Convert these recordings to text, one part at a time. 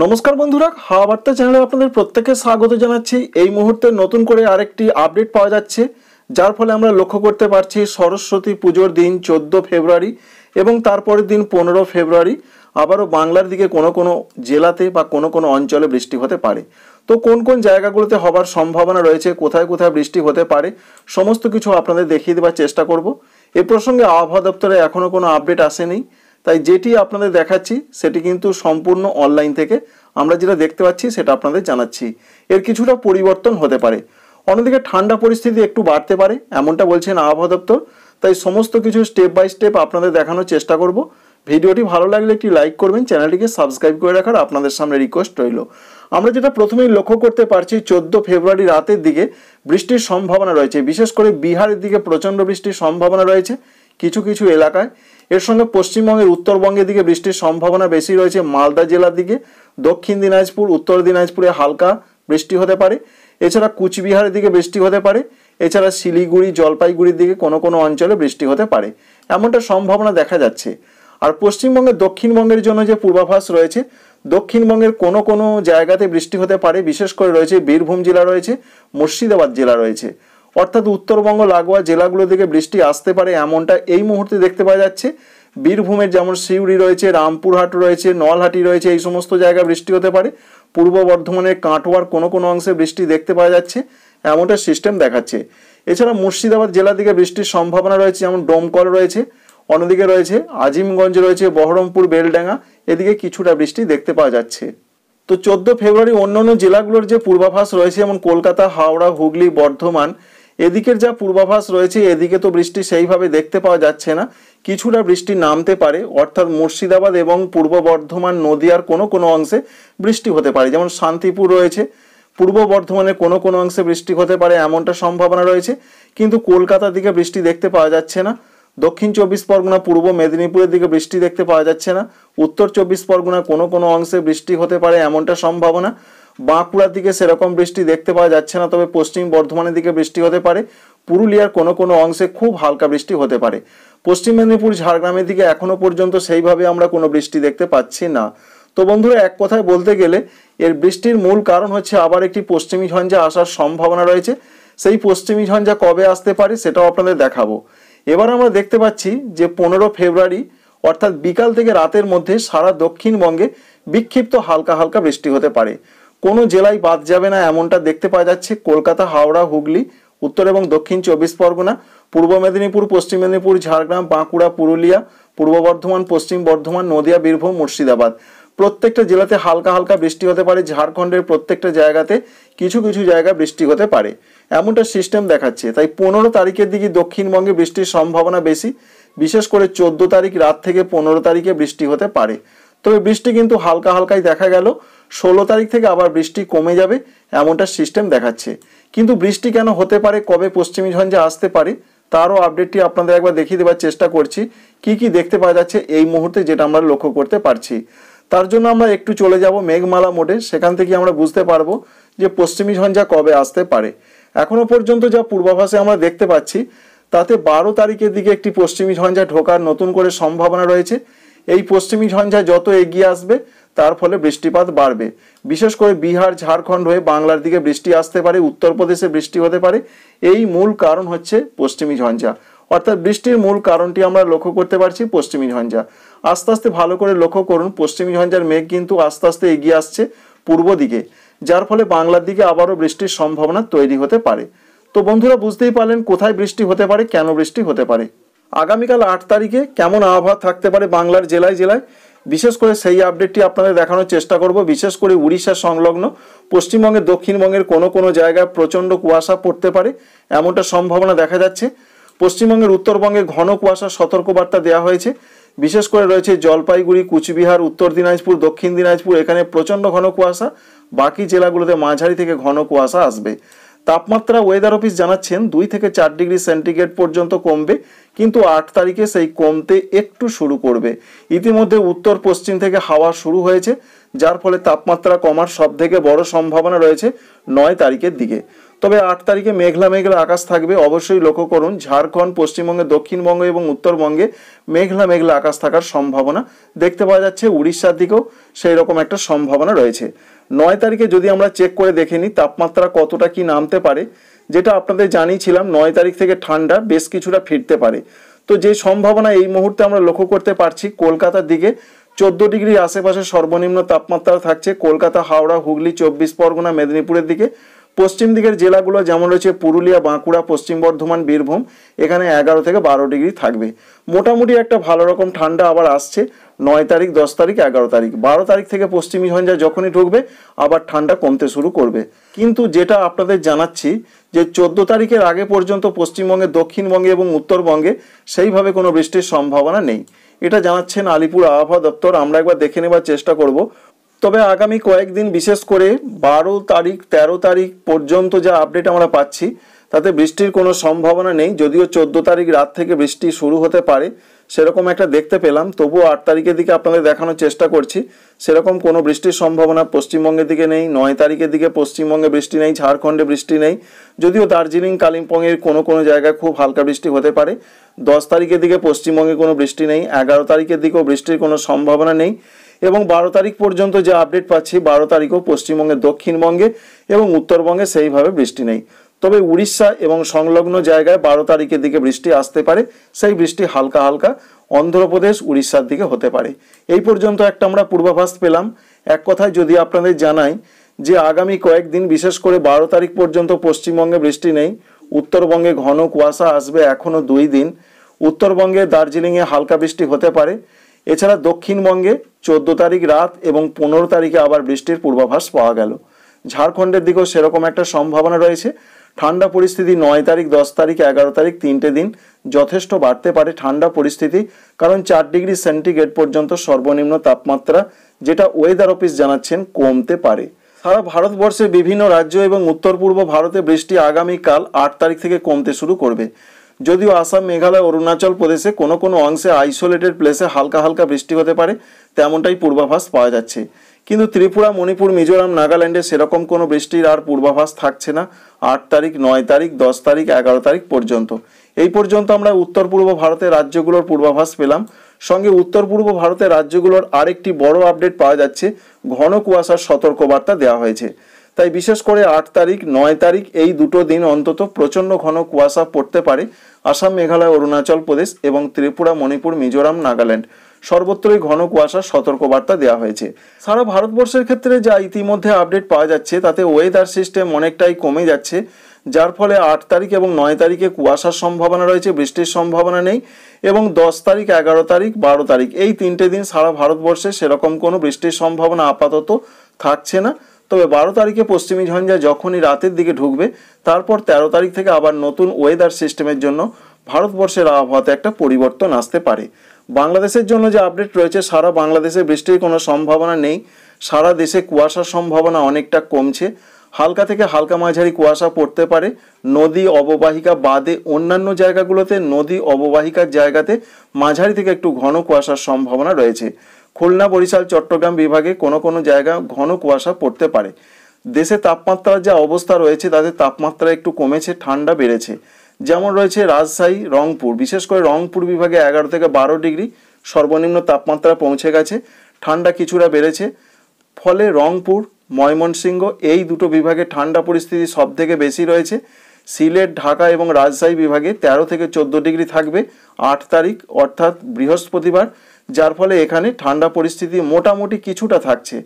নমস্কার বন্ধুরা হাওয়া বার্তা চ্যানেলে আপনাদের প্রত্যেকে স্বাগত জানাচ্ছি এই মুহূর্তে নতুন করে আরেকটি আপডেট পাওয়া যাচ্ছে যার ফলে আমরা লক্ষ্য করতে পারছি সরস্বতী পুজোর দিন চোদ্দো ফেব্রুয়ারি এবং তারপরের দিন পনেরো ফেব্রুয়ারি আবারও বাংলার দিকে কোনো কোনো জেলাতে বা কোনো কোনো অঞ্চলে বৃষ্টি হতে পারে তো কোন কোন জায়গাগুলোতে হবার সম্ভাবনা রয়েছে কোথায় কোথায় বৃষ্টি হতে পারে সমস্ত কিছু আপনাদের দেখিয়ে দেওয়ার চেষ্টা করব এ প্রসঙ্গে আবহাওয়া দপ্তরে এখনও কোনো আপডেট আসেনি তাই যেটি আপনাদের দেখাচ্ছি সেটি কিন্তু সম্পূর্ণ অনলাইন থেকে আমরা যেটা দেখতে পাচ্ছি সেটা আপনাদের জানাচ্ছি এর কিছুটা পরিবর্তন হতে পারে অন্যদিকে ঠান্ডা পরিস্থিতি একটু বাড়তে পারে এমনটা বলছেন আবহাওয়া দপ্তর তাই সমস্ত কিছু স্টেপ বাই স্টেপ আপনাদের দেখানোর চেষ্টা করব ভিডিওটি ভালো লাগলে একটি লাইক করবেন চ্যানেলটিকে সাবস্ক্রাইব করে রাখার আপনাদের সামনে রিকোয়েস্ট রইল আমরা যেটা প্রথমেই লক্ষ্য করতে পারছি চোদ্দ ফেব্রুয়ারি রাতের দিকে বৃষ্টির সম্ভাবনা রয়েছে বিশেষ করে বিহারের দিকে প্রচণ্ড বৃষ্টির সম্ভাবনা রয়েছে কিছু কিছু এলাকায় এর সঙ্গে পশ্চিমবঙ্গের উত্তরবঙ্গের দিকে বৃষ্টির সম্ভাবনা বেশি রয়েছে মালদা জেলার দিকে দক্ষিণ দিনাজপুর উত্তর দিনাজপুরে হালকা বৃষ্টি হতে পারে এছাড়া কুচবিহারের দিকে বৃষ্টি হতে পারে এছাড়া শিলিগুড়ি জলপাইগুড়ির দিকে কোনো কোনো অঞ্চলে বৃষ্টি হতে পারে এমনটা সম্ভাবনা দেখা যাচ্ছে আর পশ্চিমবঙ্গের দক্ষিণবঙ্গের জন্য যে পূর্বাভাস রয়েছে দক্ষিণবঙ্গের কোনো কোনো জায়গাতে বৃষ্টি হতে পারে বিশেষ করে রয়েছে বীরভূম জেলা রয়েছে মুর্শিদাবাদ জেলা রয়েছে অর্থাৎ উত্তরবঙ্গ লাগোয়া জেলাগুলো থেকে বৃষ্টি আসতে পারে এমনটা এই মুহূর্তে দেখতে পাওয়া যাচ্ছে বীরভূমের যেমন সিউড়ি রয়েছে রামপুরহাট রয়েছে নলহাটি রয়েছে এই সমস্ত জায়গায় বৃষ্টি হতে পারে পূর্ব বর্ধমানের কাটোয়ার কোনো কোনো অংশে বৃষ্টি দেখতে পাওয়া যাচ্ছে এমনটা সিস্টেম দেখাচ্ছে এছাড়া মুর্শিদাবাদ জেলা থেকে বৃষ্টির সম্ভাবনা রয়েছে যেমন ডোমকল রয়েছে অন্যদিকে রয়েছে আজিমগঞ্জ রয়েছে বহরমপুর বেলডাঙ্গা এদিকে কিছুটা বৃষ্টি দেখতে পাওয়া যাচ্ছে তো চোদ্দ ফেব্রুয়ারি অন্য অন্য জেলাগুলোর যে পূর্বাভাস রয়েছে যেমন কলকাতা হাওড়া হুগলি বর্ধমান এদিকের যা পূর্বাভাস রয়েছে এদিকে তো বৃষ্টি সেইভাবে দেখতে পাওয়া যাচ্ছে না কিছুটা বৃষ্টি নামতে পারে অর্থাৎ মুর্শিদাবাদ এবং পূর্ব বর্ধমান নদীয়ার কোনো কোনো অংশে বৃষ্টি হতে পারে যেমন শান্তিপুর রয়েছে পূর্ব বর্ধমানের কোনো কোনো অংশে বৃষ্টি হতে পারে এমনটা সম্ভাবনা রয়েছে কিন্তু কলকাতার দিকে বৃষ্টি দেখতে পাওয়া যাচ্ছে না দক্ষিণ চব্বিশ পরগনা পূর্ব মেদিনীপুরের দিকে বৃষ্টি দেখতে পাওয়া যাচ্ছে না উত্তর চব্বিশ পরগনা কোনো কোনো অংশে বৃষ্টি হতে পারে এমনটা সম্ভাবনা বাঁকুড়ার দিকে সেরকম বৃষ্টি দেখতে পাওয়া যাচ্ছে না তবে পশ্চিম বর্ধমানের দিকে বৃষ্টি হতে পারে পুরুলিয়ার কোনো কোনো অংশে খুব হালকা বৃষ্টি হতে পারে পশ্চিম মেদিনীপুর ঝাড়গ্রামের দিকে এখনও পর্যন্ত সেইভাবে আমরা কোনো বৃষ্টি দেখতে পাচ্ছি না তো বন্ধুরা এক কথায় বলতে গেলে এর বৃষ্টির মূল কারণ হচ্ছে আবার একটি পশ্চিমী ঝঞ্ঝা আসার সম্ভাবনা রয়েছে সেই পশ্চিমী ঝঞ্ঝা কবে আসতে পারে সেটাও আপনাদের দেখাবো এবার আমরা দেখতে পাচ্ছি যে পনেরো ফেব্রুয়ারি অর্থাৎ বিকাল থেকে রাতের মধ্যে সারা দক্ষিণবঙ্গে বিক্ষিপ্ত হালকা হালকা বৃষ্টি হতে পারে কোনো জেলায় বাদ যাবে না এমনটা দেখতে পাওয়া যাচ্ছে কলকাতা হাওড়া হুগলি উত্তর এবং দক্ষিণ চব্বিশ পরগনা পূর্ব মেদিনীপুর পশ্চিম মেদিনীপুর ঝাড়গ্রাম বাঁকুড়া পুরুলিয়া পূর্ব বর্ধমান পশ্চিম বর্ধমান নদিয়া বীরভূম মুর্শিদাবাদ প্রত্যেকটা জেলাতে হালকা হালকা বৃষ্টি হতে পারে ঝাড়খণ্ডের প্রত্যেকটা জায়গাতে কিছু কিছু জায়গা বৃষ্টি হতে পারে এমনটা সিস্টেম দেখাচ্ছে তাই পনেরো তারিখের দিকে দক্ষিণবঙ্গে বৃষ্টির সম্ভাবনা বেশি বিশেষ করে চোদ্দ তারিখ রাত থেকে পনেরো তারিখে বৃষ্টি হতে পারে তবে বৃষ্টি কিন্তু হালকা হালকাই দেখা গেল ষোলো তারিখ থেকে আবার বৃষ্টি কমে যাবে এমনটা সিস্টেম দেখাচ্ছে কিন্তু বৃষ্টি কেন হতে পারে কবে পশ্চিমী ঝঞ্ঝে আসতে পারে তারও আপডেটটি আপনাদের একবার দেখিয়ে দেওয়ার চেষ্টা করছি কি কি দেখতে পাওয়া যাচ্ছে এই মুহূর্তে যেটা আমরা লক্ষ্য করতে পারছি তার জন্য আমরা একটু চলে যাব মেঘমালা মোডে সেখান থেকে আমরা বুঝতে পারবো যে পশ্চিমী ঝঞ্ঝা কবে আসতে পারে এখনও পর্যন্ত যা পূর্বাভাসে আমরা দেখতে পাচ্ছি তাতে বারো তারিখের দিকে একটি পশ্চিমী ঝঞ্ঝা ঢোকার নতুন করে সম্ভাবনা রয়েছে এই পশ্চিমী ঝঞ্ঝা যত এগিয়ে আসবে তার ফলে বৃষ্টিপাত বাড়বে বিশেষ করে বিহার ঝাড়খণ্ড হয়ে বাংলার দিকে বৃষ্টি আসতে পারে উত্তরপ্রদেশে বৃষ্টি হতে পারে এই মূল কারণ হচ্ছে পশ্চিমী ঝঞ্ঝা অর্থাৎ বৃষ্টির মূল কারণটি আমরা লক্ষ্য করতে পারছি পশ্চিমী ঝঞ্ঝা আস্তে আস্তে ভালো করে লক্ষ্য করুন পশ্চিমী ঝঞ্ঝার মেঘ কিন্তু আস্তে আস্তে এগিয়ে আসছে পূর্ব দিকে যার ফলে বাংলার দিকে আবারও বৃষ্টির সম্ভাবনা তৈরি হতে পারে তো বন্ধুরা বুঝতেই পারলেন কোথায় বৃষ্টি হতে পারে কেন বৃষ্টি হতে পারে আগামীকাল আট তারিখে কেমন আবহাওয়া থাকতে পারে বাংলার জেলায় জেলায় বিশেষ করে সেই আপডেটটি আপনাদের দেখানোর চেষ্টা করব বিশেষ করে উড়িষ্যা সংলগ্ন পশ্চিমবঙ্গের দক্ষিণবঙ্গের কোনো কোনো জায়গায় প্রচণ্ড কুয়াশা পড়তে পারে এমনটা সম্ভাবনা দেখা যাচ্ছে পশ্চিমবঙ্গের উত্তরবঙ্গে ঘন কুয়াশা সতর্কবার্তা দেওয়া হয়েছে বিশেষ করে রয়েছে জলপাইগুড়ি কুচবিহার উত্তর দিনাজপুর দক্ষিণ দিনাজপুর এখানে প্রচণ্ড ঘন কুয়াশা বাকি জেলাগুলোতে মাঝারি থেকে ঘন কুয়াশা আসবে তাপমাত্রা ওয়েদার অফিস জানাচ্ছেন দুই থেকে চার ডিগ্রি সেন্টিগ্রেড পর্যন্ত কমবে কিন্তু আট তারিখে সেই কমতে একটু শুরু করবে ইতিমধ্যে উত্তর পশ্চিম থেকে হাওয়া শুরু হয়েছে যার ফলে তাপমাত্রা কমার সব থেকে বড় সম্ভাবনা রয়েছে নয় তারিখের দিকে তবে আট তারিখে মেঘলা মেঘলা আকাশ থাকবে অবশ্যই লক্ষ্য করুন ঝাড়খণ্ড পশ্চিমবঙ্গে দক্ষিণবঙ্গ এবং উত্তরবঙ্গে মেঘলা মেঘলা আকাশ থাকার সম্ভাবনা দেখতে পাওয়া যাচ্ছে উড়িষ্যার দিকেও সেই রকম একটা সম্ভাবনা রয়েছে নয় তারিখে যদি আমরা চেক করে দেখে নিই তাপমাত্রা কতটা কি নামতে পারে যেটা আপনাদের জানিয়েছিলাম নয় তারিখ থেকে ঠান্ডা বেশ কিছুটা ফিরতে পারে তো যে সম্ভাবনা এই মুহূর্তে আমরা লক্ষ্য করতে পারছি কলকাতার দিকে চোদ্দ ডিগ্রির আশেপাশে সর্বনিম্ন তাপমাত্রা থাকছে কলকাতা হাওড়া হুগলি চব্বিশ পরগনা মেদিনীপুরের দিকে পশ্চিম দিকের জেলাগুলো যেমন রয়েছে পুরুলিয়া বাঁকুড়া পশ্চিম বর্ধমান বীরভূম এখানে এগারো থেকে বারো ডিগ্রি থাকবে মোটামুটি একটা ভালো রকম ঠান্ডা আবার আসছে নয় তারিখ দশ তারিখ এগারো তারিখ বারো তারিখ থেকে পশ্চিমী ঝঞ্ঝা যখনই ঢুকবে আবার ঠান্ডা কমতে শুরু করবে কিন্তু যেটা আপনাদের জানাচ্ছি যে চোদ্দ তারিখের আগে পর্যন্ত পশ্চিমবঙ্গে দক্ষিণবঙ্গে এবং উত্তরবঙ্গে সেইভাবে কোনো বৃষ্টির সম্ভাবনা নেই এটা জানাচ্ছেন আলিপুর আবহাওয়া দপ্তর আমরা একবার দেখে নেবার চেষ্টা করব তবে আগামী কয়েকদিন বিশেষ করে বারো তারিখ ১৩ তারিখ পর্যন্ত যা আপডেট আমরা পাচ্ছি তাতে বৃষ্টির কোনো সম্ভাবনা নেই যদিও চোদ্দো তারিখ রাত থেকে বৃষ্টি শুরু হতে পারে সেরকম একটা দেখতে পেলাম তবুও আট তারিখের দিকে আপনাদের দেখানোর চেষ্টা করছি সেরকম কোনো বৃষ্টির সম্ভাবনা পশ্চিমবঙ্গের দিকে নেই নয় তারিখের দিকে পশ্চিমবঙ্গে বৃষ্টি নেই ঝাড়খণ্ডে বৃষ্টি নেই যদিও দার্জিলিং কালিম্পংয়ের কোনো কোনো জায়গায় খুব হালকা বৃষ্টি হতে পারে দশ তারিখের দিকে পশ্চিমবঙ্গে কোনো বৃষ্টি নেই এগারো তারিখের দিকেও বৃষ্টির কোনো সম্ভাবনা নেই এবং বারো তারিখ পর্যন্ত যে আপডেট পাচ্ছি বারো তারিখও পশ্চিমবঙ্গের দক্ষিণবঙ্গে এবং উত্তরবঙ্গে সেইভাবে বৃষ্টি নেই তবে উড়িষ্যা এবং সংলগ্ন জায়গায় বারো তারিখের দিকে বৃষ্টি আসতে পারে সেই বৃষ্টি হালকা হালকা অন্ধ্রপ্রদেশ উড়িষ্যার দিকে হতে পারে এই পর্যন্ত একটা আমরা পূর্বাভাস পেলাম এক কথায় যদি আপনাদের জানাই যে আগামী কয়েকদিন বিশেষ করে বারো তারিখ পর্যন্ত পশ্চিমবঙ্গে বৃষ্টি নেই উত্তরবঙ্গে ঘন কুয়াশা আসবে এখনও দুই দিন উত্তরবঙ্গে দার্জিলিংয়ে হালকা বৃষ্টি হতে পারে এছাড়া দক্ষিণবঙ্গে চোদ্দ তারিখ রাত এবং পনেরো তারিখে আবার বৃষ্টির পূর্বাভাস পাওয়া গেল ঝাড়খণ্ডের দিকেও সেরকম একটা সম্ভাবনা রয়েছে ঠান্ডা পরিস্থিতি নয় তারিখ দশ তারিখ এগারো তারিখ তিনটে দিন যথেষ্ট বাড়তে পারে ঠান্ডা পরিস্থিতি কারণ চার ডিগ্রি সেন্টিগ্রেড পর্যন্ত সর্বনিম্ন তাপমাত্রা যেটা ওয়েদার অফিস জানাচ্ছেন কমতে পারে সারা ভারতবর্ষে বিভিন্ন রাজ্য এবং উত্তর পূর্ব ভারতে বৃষ্টি আগামীকাল আট তারিখ থেকে কমতে শুরু করবে যদিও আসাম মেঘালয় অরুণাচল প্রদেশে কোনো কোনো অংশে আইসোলেটেড প্লেসে হালকা হালকা বৃষ্টি হতে পারে তেমনটাই পূর্বাভাস পাওয়া যাচ্ছে কিন্তু ত্রিপুরা মণিপুর মিজোরাম নাগাল্যান্ডে সেরকম কোনো বৃষ্টির আর পূর্বাভাস থাকছে না আট তারিখ নয় তারিখ দশ তারিখ এগারো তারিখ পর্যন্ত এই পর্যন্ত আমরা উত্তর পূর্ব ভারতের রাজ্যগুলোর পূর্বাভাস পেলাম সঙ্গে উত্তর পূর্ব ভারতের রাজ্যগুলোর আরেকটি বড় আপডেট পাওয়া যাচ্ছে ঘন কুয়াশার সতর্কবার্তা দেওয়া হয়েছে তাই বিশেষ করে আট তারিখ নয় তারিখ এই দুটো দিন অন্তত প্রচণ্ড ঘন কুয়াশা পড়তে পারে আসাম মেঘালয় অরুণাচল প্রদেশ এবং ত্রিপুরা মণিপুর মিজোরাম নাগাল্যান্ড সর্বত্রই ঘন কুয়াশার সতর্কবার্তা দেওয়া হয়েছে সারা ভারতবর্ষের ক্ষেত্রে যা ইতিমধ্যে আপডেট পাওয়া যাচ্ছে তাতে ওয়েদার সিস্টেম অনেকটাই কমে যাচ্ছে যার ফলে আট তারিখ এবং নয় তারিখে কুয়াশার সম্ভাবনা রয়েছে বৃষ্টির সম্ভাবনা নেই এবং দশ তারিখ এগারো তারিখ বারো তারিখ এই তিনটে দিন সারা ভারতবর্ষে সেরকম কোনো বৃষ্টির সম্ভাবনা আপাতত থাকছে না তবে বারো তারিখে পশ্চিমী ঝঞ্ঝা যখনই রাতের দিকে ঢুকবে তারপর ১৩ তারিখ থেকে আবার নতুন ওয়েদার সিস্টেমের জন্য ভারতবর্ষের আবহাওয়াতে একটা পরিবর্তন আসতে পারে বাংলাদেশের জন্য যে আপডেট রয়েছে সারা বাংলাদেশে বৃষ্টির কোনো সম্ভাবনা নেই সারা দেশে কুয়াশার সম্ভাবনা অনেকটা কমছে হালকা থেকে হালকা মাঝারি কুয়াশা পড়তে পারে নদী অববাহিকা বাদে অন্যান্য জায়গাগুলোতে নদী অববাহিকার জায়গাতে মাঝারি থেকে একটু ঘন কুয়াশার সম্ভাবনা রয়েছে খুলনা বরিশাল চট্টগ্রাম বিভাগে কোনো কোনো জায়গা ঘন কুয়াশা পড়তে পারে দেশে তাপমাত্রার যা অবস্থা রয়েছে তাদের তাপমাত্রা একটু কমেছে ঠান্ডা বেড়েছে যেমন রয়েছে রাজশাহী রংপুর বিশেষ করে রংপুর বিভাগে এগারো থেকে বারো ডিগ্রি সর্বনিম্ন তাপমাত্রা পৌঁছে গেছে ঠান্ডা কিছুটা বেড়েছে ফলে রংপুর ময়মনসিংহ এই দুটো বিভাগে ঠান্ডা পরিস্থিতি সবথেকে বেশি রয়েছে সিলেট ঢাকা এবং রাজশাহী বিভাগে ১৩ থেকে চোদ্দো ডিগ্রি থাকবে আট তারিখ অর্থাৎ বৃহস্পতিবার যার ফলে এখানে ঠান্ডা পরিস্থিতি মোটামুটি কিছুটা থাকছে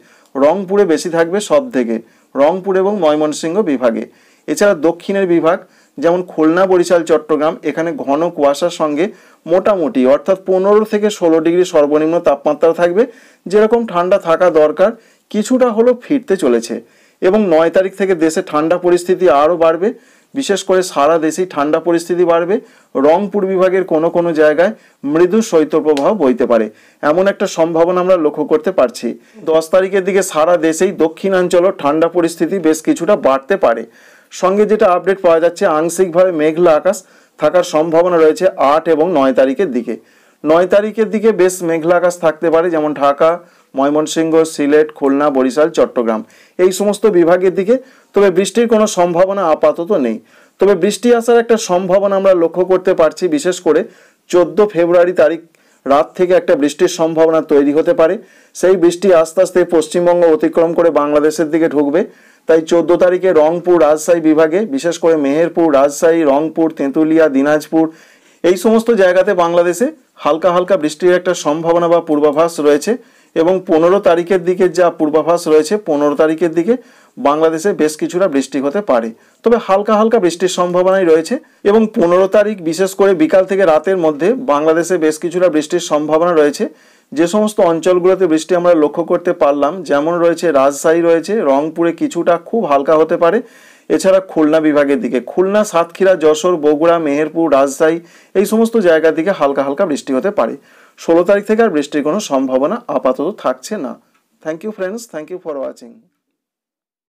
রংপুরে বেশি থাকবে সব থেকে রংপুর এবং ময়মনসিংহ বিভাগে এছাড়া দক্ষিণের বিভাগ যেমন খুলনা বরিশাল চট্টগ্রাম এখানে ঘন কুয়াশার সঙ্গে মোটামুটি অর্থাৎ পনেরো থেকে ষোলো ডিগ্রি সর্বনিম্ন তাপমাত্রা থাকবে যেরকম ঠান্ডা থাকা দরকার কিছুটা হলো ফিরতে চলেছে এবং নয় তারিখ থেকে দেশে ঠান্ডা পরিস্থিতি আরও বাড়বে বিশেষ করে সারা দেশেই ঠান্ডা পরিস্থিতি বাড়বে রংপুর বিভাগের কোনো কোনো জায়গায় মৃদু শৈত্যপ্রবাহ বইতে পারে এমন একটা সম্ভাবনা আমরা লক্ষ্য করতে পারছি দশ তারিখের দিকে সারা দেশেই দক্ষিণাঞ্চলও ঠান্ডা পরিস্থিতি বেশ কিছুটা বাড়তে পারে সঙ্গে যেটা আপডেট পাওয়া যাচ্ছে আংশিকভাবে মেঘলা আকাশ থাকার সম্ভাবনা রয়েছে আট এবং নয় তারিখের দিকে নয় তারিখের দিকে বেশ মেঘলা আকাশ থাকতে পারে যেমন ঢাকা ময়মনসিংহ সিলেট খুলনা বরিশাল চট্টগ্রাম এই সমস্ত বিভাগের দিকে তবে বৃষ্টির কোনো সম্ভাবনা আপাতত নেই তবে বৃষ্টি আসার একটা সম্ভাবনা আমরা লক্ষ্য করতে পারছি বিশেষ করে চোদ্দো ফেব্রুয়ারি তারিখ রাত থেকে একটা বৃষ্টির সম্ভাবনা তৈরি হতে পারে সেই বৃষ্টি আস্তে আস্তে পশ্চিমবঙ্গ অতিক্রম করে বাংলাদেশের দিকে ঢুকবে তাই চোদ্দ তারিখে রংপুর রাজশাহী বিভাগে বিশেষ করে মেহেরপুর রাজশাহী রংপুর তেঁতুলিয়া দিনাজপুর এই সমস্ত জায়গাতে বাংলাদেশে হালকা হালকা বৃষ্টির একটা সম্ভাবনা বা পূর্বাভাস রয়েছে এবং পনেরো তারিখের দিকে যা পূর্বাভাস রয়েছে পনেরো তারিখের দিকে বাংলাদেশে বেশ কিছুটা বৃষ্টি হতে পারে তবে হালকা হালকা বৃষ্টির সম্ভাবনাই রয়েছে এবং পনেরো তারিখ বিশেষ করে বিকাল থেকে রাতের মধ্যে বাংলাদেশে বেশ কিছুটা বৃষ্টির সম্ভাবনা রয়েছে যে সমস্ত অঞ্চলগুলোতে বৃষ্টি আমরা লক্ষ্য করতে পারলাম যেমন রয়েছে রাজশাহী রয়েছে রংপুরে কিছুটা খুব হালকা হতে পারে এছাড়া খুলনা বিভাগের দিকে খুলনা সাতক্ষীরা যশোর বগুড়া মেহেরপুর রাজশাহী এই সমস্ত জায়গার দিকে হালকা হালকা বৃষ্টি হতে পারে ষোলো তারিখ থেকে আর বৃষ্টির কোনো সম্ভাবনা আপাতত থাকছে না thank you friends thank you for watching